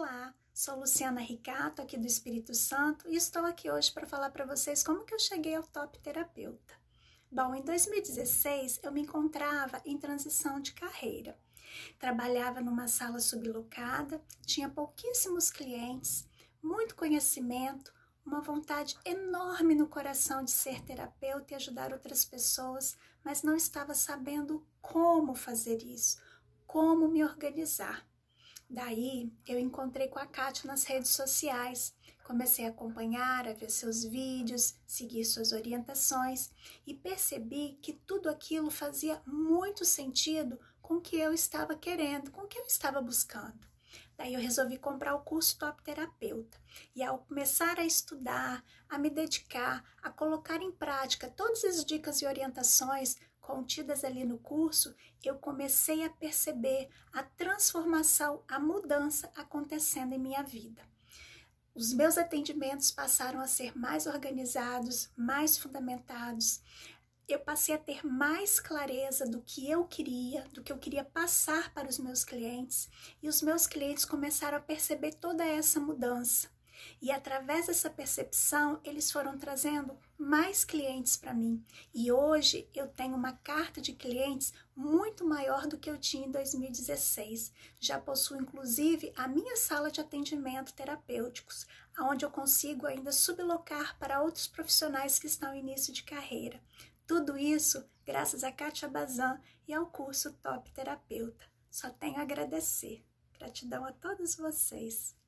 Olá, sou Luciana Ricato, aqui do Espírito Santo, e estou aqui hoje para falar para vocês como que eu cheguei ao top terapeuta. Bom, em 2016 eu me encontrava em transição de carreira. Trabalhava numa sala sublocada, tinha pouquíssimos clientes, muito conhecimento, uma vontade enorme no coração de ser terapeuta e ajudar outras pessoas, mas não estava sabendo como fazer isso, como me organizar. Daí eu encontrei com a Kátia nas redes sociais, comecei a acompanhar, a ver seus vídeos, seguir suas orientações e percebi que tudo aquilo fazia muito sentido com o que eu estava querendo, com o que eu estava buscando. Daí eu resolvi comprar o curso Top Terapeuta. E ao começar a estudar, a me dedicar, a colocar em prática todas as dicas e orientações, contidas ali no curso, eu comecei a perceber a transformação, a mudança acontecendo em minha vida. Os meus atendimentos passaram a ser mais organizados, mais fundamentados. Eu passei a ter mais clareza do que eu queria, do que eu queria passar para os meus clientes, e os meus clientes começaram a perceber toda essa mudança. E através dessa percepção, eles foram trazendo mais clientes para mim. E hoje eu tenho uma carta de clientes muito maior do que eu tinha em 2016. Já possuo inclusive a minha sala de atendimento terapêuticos, onde eu consigo ainda sublocar para outros profissionais que estão em início de carreira. Tudo isso graças a Kátia Bazan e ao curso Top Terapeuta. Só tenho a agradecer. Gratidão a todos vocês.